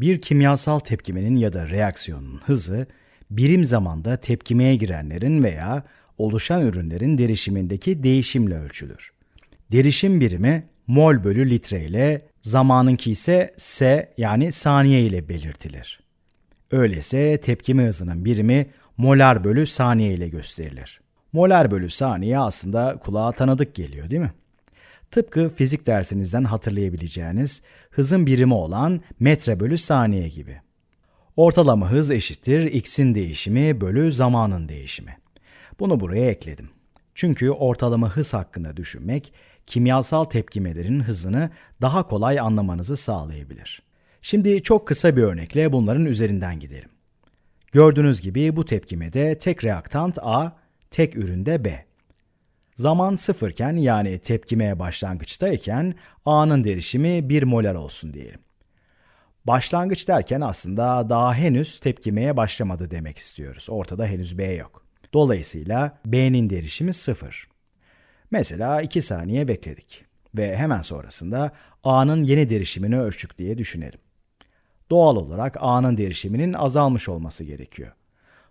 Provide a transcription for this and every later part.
Bir kimyasal tepkimenin ya da reaksiyonun hızı, birim zamanda tepkimeye girenlerin veya oluşan ürünlerin derişimindeki değişimle ölçülür. Derişim birimi mol bölü litre ile, zamanınki ise s yani saniye ile belirtilir. Öyleyse tepkime hızının birimi molar bölü saniye ile gösterilir. Molar bölü saniye aslında kulağa tanıdık geliyor değil mi? Tıpkı fizik dersinizden hatırlayabileceğiniz hızın birimi olan metre bölü saniye gibi. Ortalama hız eşittir x'in değişimi bölü zamanın değişimi. Bunu buraya ekledim. Çünkü ortalama hız hakkında düşünmek kimyasal tepkimelerin hızını daha kolay anlamanızı sağlayabilir. Şimdi çok kısa bir örnekle bunların üzerinden gidelim. Gördüğünüz gibi bu tepkimede tek reaktant A, tek üründe B. Zaman sıfırken yani tepkimeye başlangıçtayken A'nın derişimi 1 molar olsun diyelim. Başlangıç derken aslında daha henüz tepkimeye başlamadı demek istiyoruz. Ortada henüz B yok. Dolayısıyla B'nin derişimi 0. Mesela 2 saniye bekledik ve hemen sonrasında A'nın yeni derişimini ölçtük diye düşünelim. Doğal olarak A'nın derişiminin azalmış olması gerekiyor.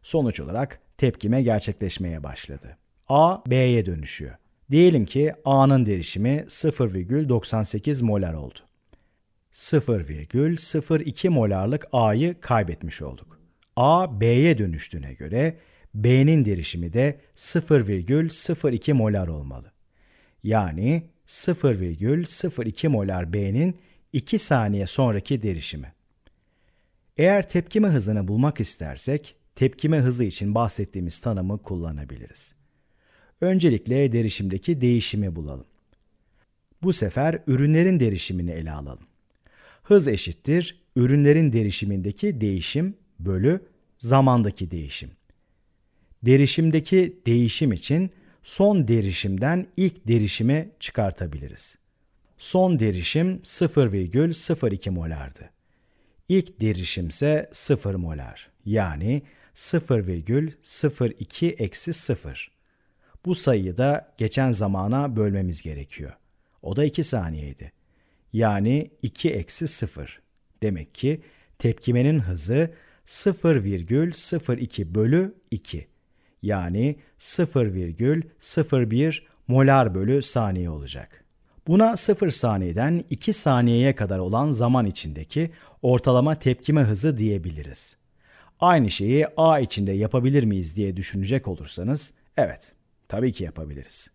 Sonuç olarak tepkime gerçekleşmeye başladı. A, B'ye dönüşüyor. Diyelim ki A'nın derişimi 0,98 molar oldu. 0,02 molarlık A'yı kaybetmiş olduk. A, B'ye dönüştüğüne göre B'nin derişimi de 0,02 molar olmalı. Yani 0,02 molar B'nin 2 saniye sonraki derişimi. Eğer tepkime hızını bulmak istersek, tepkime hızı için bahsettiğimiz tanımı kullanabiliriz. Öncelikle derişimdeki değişimi bulalım. Bu sefer ürünlerin derişimini ele alalım. Hız eşittir ürünlerin derişimindeki değişim bölü zamandaki değişim. Derişimdeki değişim için son derişimden ilk derişimi çıkartabiliriz. Son derişim 0,02 molardı. İlk derişim ise 0 molar yani 0,02 eksi 0. Bu sayıyı da geçen zamana bölmemiz gerekiyor. O da 2 saniyeydi. Yani 2 eksi 0. Demek ki tepkimenin hızı 0,02 bölü 2. Yani 0,01 molar bölü saniye olacak. Buna 0 saniyeden 2 saniyeye kadar olan zaman içindeki ortalama tepkime hızı diyebiliriz. Aynı şeyi A içinde yapabilir miyiz diye düşünecek olursanız evet Tabii ki yapabiliriz.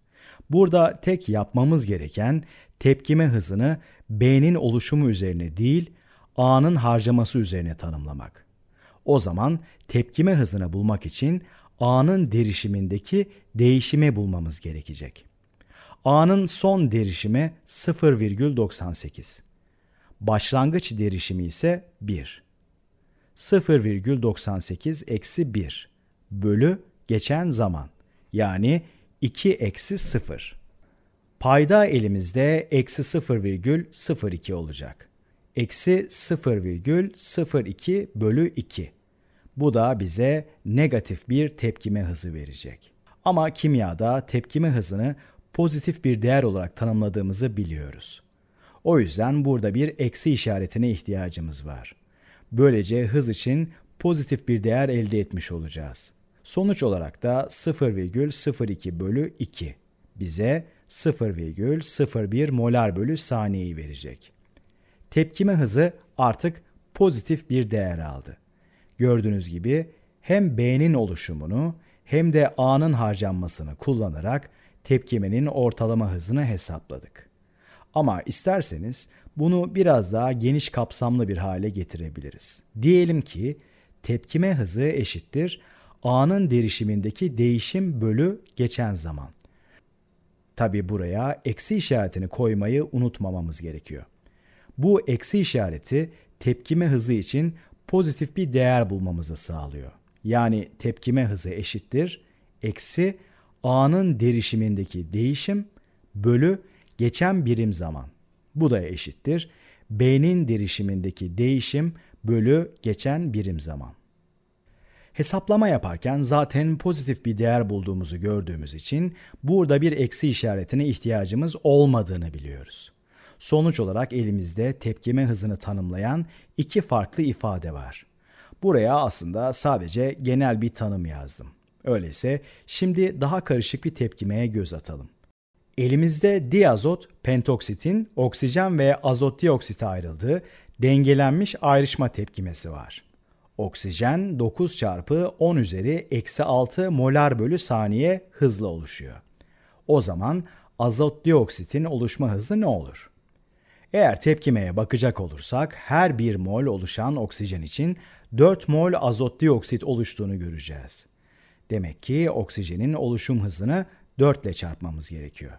Burada tek yapmamız gereken tepkime hızını beynin oluşumu üzerine değil, A'nın harcaması üzerine tanımlamak. O zaman tepkime hızını bulmak için A'nın derişimindeki değişimi bulmamız gerekecek. A'nın son derişimi 0,98. Başlangıç derişimi ise 1. 0,98 eksi 1 bölü geçen zaman yani 2 eksi 0. Payda elimizde eksi 0,02 olacak. Eksi 0,02 bölü 2. Bu da bize negatif bir tepkime hızı verecek. Ama kimyada tepkime hızını pozitif bir değer olarak tanımladığımızı biliyoruz. O yüzden burada bir eksi işaretine ihtiyacımız var. Böylece hız için pozitif bir değer elde etmiş olacağız. Sonuç olarak da 0,02 bölü 2 bize 0,01 molar bölü saniyeyi verecek. Tepkime hızı artık pozitif bir değer aldı. Gördüğünüz gibi hem B'nin oluşumunu hem de A'nın harcanmasını kullanarak tepkimenin ortalama hızını hesapladık. Ama isterseniz bunu biraz daha geniş kapsamlı bir hale getirebiliriz. Diyelim ki tepkime hızı eşittir A'nın derişimindeki değişim bölü geçen zaman. Tabi buraya eksi işaretini koymayı unutmamamız gerekiyor. Bu eksi işareti tepkime hızı için pozitif bir değer bulmamızı sağlıyor. Yani tepkime hızı eşittir eksi A'nın derişimindeki değişim bölü geçen birim zaman. Bu da eşittir B'nin derişimindeki değişim bölü geçen birim zaman. Hesaplama yaparken zaten pozitif bir değer bulduğumuzu gördüğümüz için burada bir eksi işaretine ihtiyacımız olmadığını biliyoruz. Sonuç olarak elimizde tepkime hızını tanımlayan iki farklı ifade var. Buraya aslında sadece genel bir tanım yazdım. Öyleyse şimdi daha karışık bir tepkimeye göz atalım. Elimizde diazot, pentoksitin, oksijen ve azot dioksit ayrıldığı dengelenmiş ayrışma tepkimesi var. Oksijen 9 çarpı 10 üzeri eksi 6 molar bölü saniye hızla oluşuyor. O zaman azot dioksitin oluşma hızı ne olur? Eğer tepkimeye bakacak olursak her 1 mol oluşan oksijen için 4 mol azot dioksit oluştuğunu göreceğiz. Demek ki oksijenin oluşum hızını 4 ile çarpmamız gerekiyor.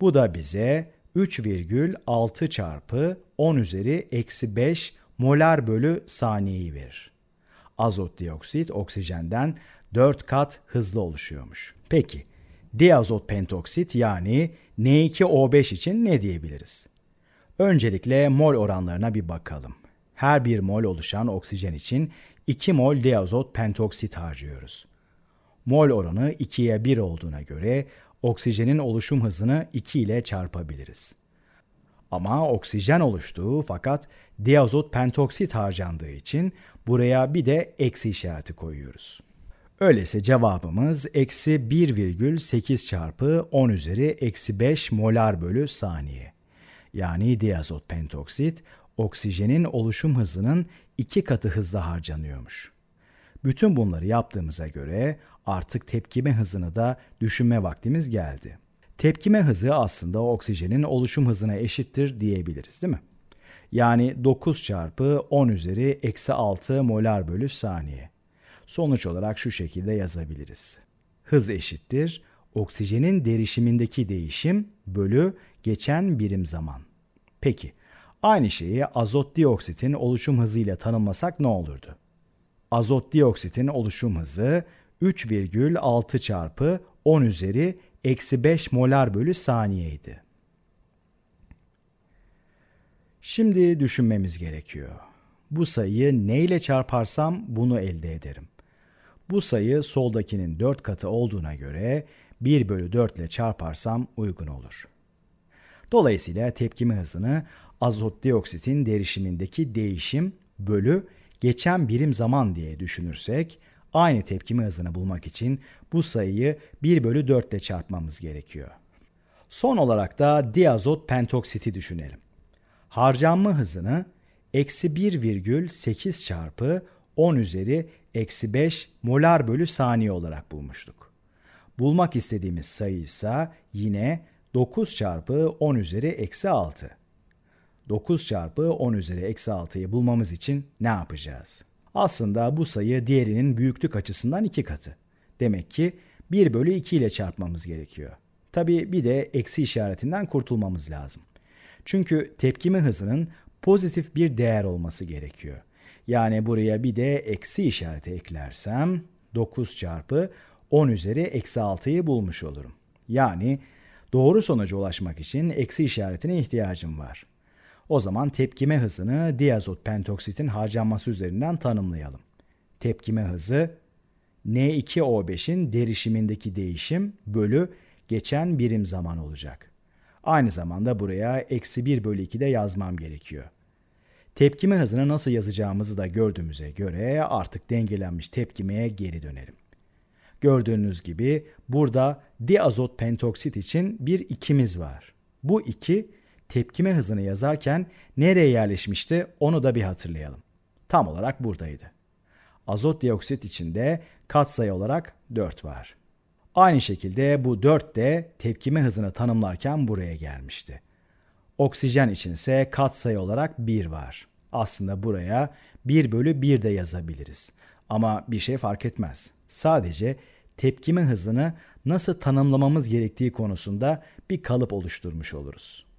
Bu da bize 3,6 çarpı 10 üzeri eksi 5 molar bölü saniyeyi verir azot dioksit oksijenden 4 kat hızlı oluşuyormuş. Peki diazot pentoksit yani N2O5 için ne diyebiliriz? Öncelikle mol oranlarına bir bakalım. Her bir mol oluşan oksijen için 2 mol diazot pentoksit harcıyoruz. Mol oranı 2'ye 1 olduğuna göre oksijenin oluşum hızını 2 ile çarpabiliriz. Ama oksijen oluştuğu fakat diazot pentoksit harcandığı için buraya bir de eksi işareti koyuyoruz. Öyleyse cevabımız eksi 1,8 çarpı 10 üzeri eksi 5 molar bölü saniye. Yani diazot pentoksit oksijenin oluşum hızının iki katı hızla harcanıyormuş. Bütün bunları yaptığımıza göre artık tepkime hızını da düşünme vaktimiz geldi. Tepkime hızı aslında oksijenin oluşum hızına eşittir diyebiliriz değil mi? Yani 9 çarpı 10 üzeri eksi 6 molar bölü saniye. Sonuç olarak şu şekilde yazabiliriz. Hız eşittir oksijenin derişimindeki değişim bölü geçen birim zaman. Peki, aynı şeyi azot dioksitin oluşum hızıyla tanımlasak ne olurdu? Azot dioksitin oluşum hızı 3,6 çarpı 10 üzeri eksi 5 molar bölü saniyeydi. Şimdi düşünmemiz gerekiyor. Bu sayıyı neyle çarparsam bunu elde ederim. Bu sayı soldakinin 4 katı olduğuna göre 1 bölü 4 ile çarparsam uygun olur. Dolayısıyla tepkime hızını azot dioksitin derişimindeki değişim bölü geçen birim zaman diye düşünürsek aynı tepkime hızını bulmak için bu sayıyı 1 bölü 4 ile çarpmamız gerekiyor. Son olarak da diazot pentoksiti düşünelim. Harcanma hızını eksi 1,8 çarpı 10 üzeri eksi 5 molar bölü saniye olarak bulmuştuk. Bulmak istediğimiz sayı ise yine 9 çarpı 10 üzeri eksi 6. 9 çarpı 10 üzeri eksi 6'yı bulmamız için ne yapacağız? Aslında bu sayı diğerinin büyüklük açısından iki katı. Demek ki 1 bölü 2 ile çarpmamız gerekiyor. Tabi bir de eksi işaretinden kurtulmamız lazım. Çünkü tepkime hızının pozitif bir değer olması gerekiyor. Yani buraya bir de eksi işareti eklersem 9 çarpı 10 üzeri eksi 6'yı bulmuş olurum. Yani doğru sonuca ulaşmak için eksi işaretine ihtiyacım var. O zaman tepkime hızını diazot pentoksitin harcanması üzerinden tanımlayalım. Tepkime hızı N2O5'in derişimindeki değişim bölü geçen birim zaman olacak. Aynı zamanda buraya eksi 1 bölü 2 de yazmam gerekiyor. Tepkime hızını nasıl yazacağımızı da gördüğümüze göre artık dengelenmiş tepkimeye geri dönelim. Gördüğünüz gibi burada diazot pentoksit için bir ikimiz var. Bu iki tepkime hızını yazarken nereye yerleşmişti onu da bir hatırlayalım. Tam olarak buradaydı. Azot dioksit içinde katsayı olarak 4 var. Aynı şekilde bu 4 de tepkime hızını tanımlarken buraya gelmişti. Oksijen için ise katsayı olarak 1 var. Aslında buraya 1 bölü 1 de yazabiliriz. Ama bir şey fark etmez. Sadece tepkime hızını nasıl tanımlamamız gerektiği konusunda bir kalıp oluşturmuş oluruz.